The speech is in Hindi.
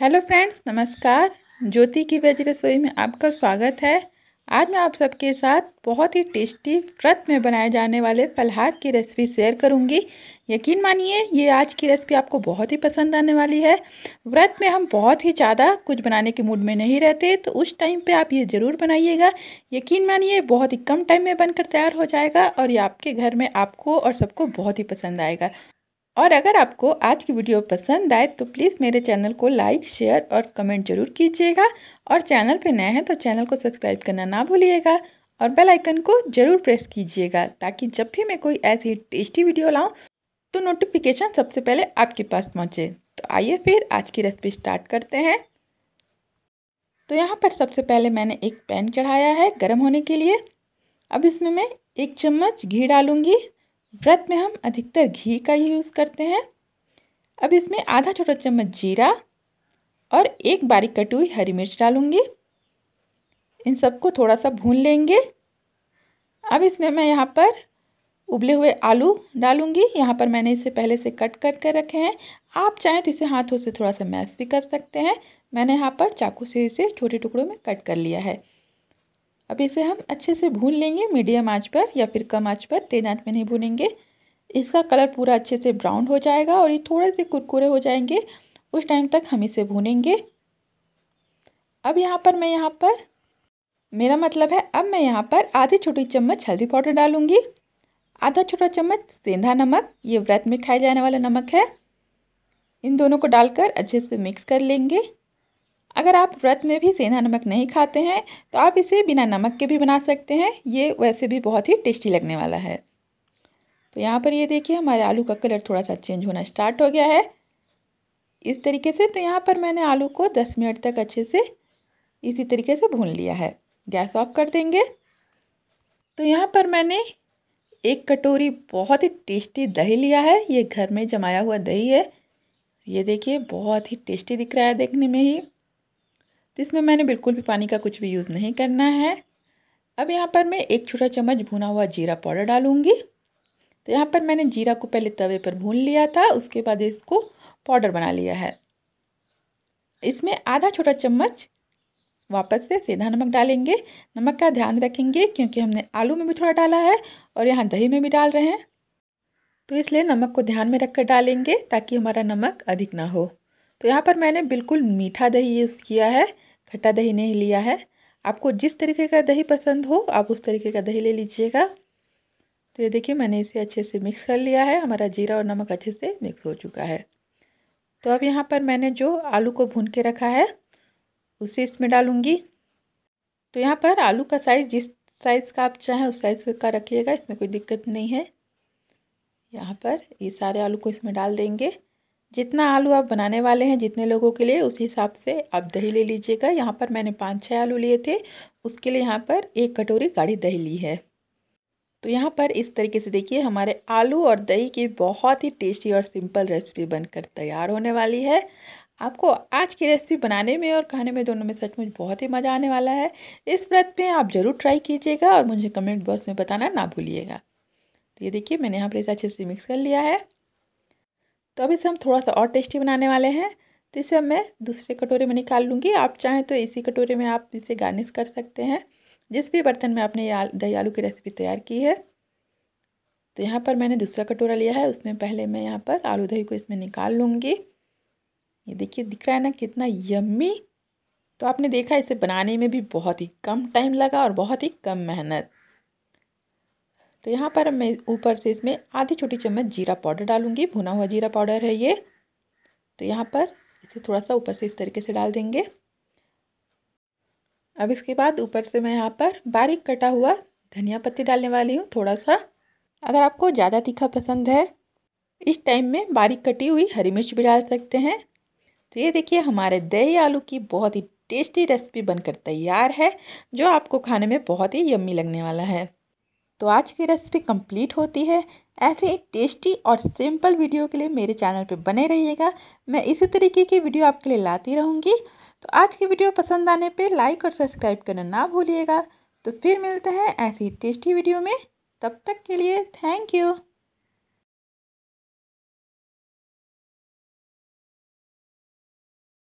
हेलो फ्रेंड्स नमस्कार ज्योति की वेज रसोई में आपका स्वागत है आज मैं आप सबके साथ बहुत ही टेस्टी व्रत में बनाए जाने वाले फलहार की रेसिपी शेयर करूंगी यकीन मानिए ये आज की रेसिपी आपको बहुत ही पसंद आने वाली है व्रत में हम बहुत ही ज़्यादा कुछ बनाने के मूड में नहीं रहते तो उस टाइम पे आप ये ज़रूर बनाइएगा यकीन मानिए बहुत ही कम टाइम में बनकर तैयार हो जाएगा और ये आपके घर में आपको और सबको बहुत ही पसंद आएगा और अगर आपको आज की वीडियो पसंद आए तो प्लीज़ मेरे चैनल को लाइक शेयर और कमेंट जरूर कीजिएगा और चैनल पर नए हैं तो चैनल को सब्सक्राइब करना ना भूलिएगा और बेल आइकन को ज़रूर प्रेस कीजिएगा ताकि जब भी मैं कोई ऐसी टेस्टी वीडियो लाऊं तो नोटिफिकेशन सबसे पहले आपके पास पहुंचे तो आइए फिर आज की रेसिपी स्टार्ट करते हैं तो यहाँ पर सबसे पहले मैंने एक पैन चढ़ाया है गर्म होने के लिए अब इसमें मैं एक चम्मच घी डालूँगी व्रत में हम अधिकतर घी का ही यूज़ करते हैं अब इसमें आधा छोटा चम्मच जीरा और एक बारीक कटी हुई हरी मिर्च डालूंगी इन सबको थोड़ा सा भून लेंगे अब इसमें मैं यहाँ पर उबले हुए आलू डालूंगी यहाँ पर मैंने इसे पहले से कट कर कर रखे हैं आप चाहें तो इसे हाथों से थोड़ा सा मैश भी कर सकते हैं मैंने यहाँ पर चाकू से इसे छोटे टुकड़ों में कट कर लिया है अब इसे हम अच्छे से भून लेंगे मीडियम आँच पर या फिर कम आँच पर तेज आँच में नहीं भूनेंगे इसका कलर पूरा अच्छे से ब्राउन हो जाएगा और ये थोड़े से कुरकुरे हो जाएंगे उस टाइम तक हम इसे भूनेंगे अब यहाँ पर मैं यहाँ पर मेरा मतलब है अब मैं यहाँ पर आधी छोटी चम्मच हल्दी पाउडर डालूंगी आधा छोटा चम्मच सेंधा नमक ये व्रत में खाया जाने वाला नमक है इन दोनों को डालकर अच्छे से मिक्स कर लेंगे अगर आप व्रत में भी सेंधा नमक नहीं खाते हैं तो आप इसे बिना नमक के भी बना सकते हैं ये वैसे भी बहुत ही टेस्टी लगने वाला है तो यहाँ पर ये देखिए हमारे आलू का कलर थोड़ा सा चेंज होना स्टार्ट हो गया है इस तरीके से तो यहाँ पर मैंने आलू को दस मिनट तक अच्छे से इसी तरीके से भून लिया है गैस ऑफ कर देंगे तो यहाँ पर मैंने एक कटोरी बहुत ही टेस्टी दही लिया है ये घर में जमाया हुआ दही है ये देखिए बहुत ही टेस्टी दिख रहा है देखने में ही तो इसमें मैंने बिल्कुल भी पानी का कुछ भी यूज़ नहीं करना है अब यहाँ पर मैं एक छोटा चम्मच भुना हुआ जीरा पाउडर डालूँगी तो यहाँ पर मैंने जीरा को पहले तवे पर भून लिया था उसके बाद इसको पाउडर बना लिया है इसमें आधा छोटा चम्मच वापस से सीधा नमक डालेंगे नमक का ध्यान रखेंगे क्योंकि हमने आलू में भी थोड़ा डाला है और यहाँ दही में भी डाल रहे हैं तो इसलिए नमक को ध्यान में रख कर डालेंगे ताकि हमारा नमक अधिक ना हो तो यहाँ पर मैंने बिल्कुल मीठा दही यूज़ किया है खट्टा दही नहीं लिया है आपको जिस तरीके का दही पसंद हो आप उस तरीके का दही ले लीजिएगा तो ये देखिए मैंने इसे अच्छे से मिक्स कर लिया है हमारा जीरा और नमक अच्छे से मिक्स हो चुका है तो अब यहाँ पर मैंने जो आलू को भून के रखा है उसे इसमें डालूँगी तो यहाँ पर आलू का साइज़ जिस साइज़ का आप चाहें उस साइज़ का रखिएगा इसमें कोई दिक्कत नहीं है यहाँ पर ये सारे आलू को इसमें डाल देंगे जितना आलू आप बनाने वाले हैं जितने लोगों के लिए उस हिसाब से आप दही ले लीजिएगा यहाँ पर मैंने पाँच छः आलू लिए थे उसके लिए यहाँ पर एक कटोरी गाढ़ी दही ली है तो यहाँ पर इस तरीके से देखिए हमारे आलू और दही की बहुत ही टेस्टी और सिंपल रेसिपी बनकर तैयार होने वाली है आपको आज की रेसिपी बनाने में और खाने में दोनों में सचमुच बहुत ही मज़ा आने वाला है इस व्रत में आप ज़रूर ट्राई कीजिएगा और मुझे कमेंट बॉक्स में बताना ना भूलिएगा तो ये देखिए मैंने यहाँ पर इसे अच्छे से मिक्स कर लिया है तो अभी से हम थोड़ा सा और टेस्टी बनाने वाले हैं तो इसे अब मैं दूसरे कटोरे में निकाल लूँगी आप चाहें तो इसी कटोरे में आप इसे गार्निश कर सकते हैं जिस भी बर्तन में आपने दही आलू की रेसिपी तैयार की है तो यहाँ पर मैंने दूसरा कटोरा लिया है उसमें पहले मैं यहाँ पर आलू दही को इसमें निकाल लूँगी ये देखिए दिख रहा है ना कितना यम्मी तो आपने देखा इसे बनाने में भी बहुत ही कम टाइम लगा और बहुत ही कम मेहनत तो यहाँ पर मैं ऊपर से इसमें आधी छोटी चम्मच जीरा पाउडर डालूंगी भुना हुआ जीरा पाउडर है ये तो यहाँ पर इसे थोड़ा सा ऊपर से इस तरीके से डाल देंगे अब इसके बाद ऊपर से मैं यहाँ पर बारीक कटा हुआ धनिया पत्ती डालने वाली हूँ थोड़ा सा अगर आपको ज़्यादा तीखा पसंद है इस टाइम में बारीक कटी हुई हरी मिर्च भी डाल सकते हैं तो ये देखिए हमारे दही आलू की बहुत ही टेस्टी रेसिपी बनकर तैयार है जो आपको खाने में बहुत ही यम्मी लगने वाला है तो आज की रेसिपी कंप्लीट होती है ऐसे एक टेस्टी और सिंपल वीडियो के लिए मेरे चैनल पे बने रहिएगा मैं इसी तरीके की वीडियो आपके लिए लाती रहूँगी तो आज की वीडियो पसंद आने पे लाइक और सब्सक्राइब करना ना भूलिएगा तो फिर मिलते हैं ऐसी टेस्टी वीडियो में तब तक के लिए थैंक यू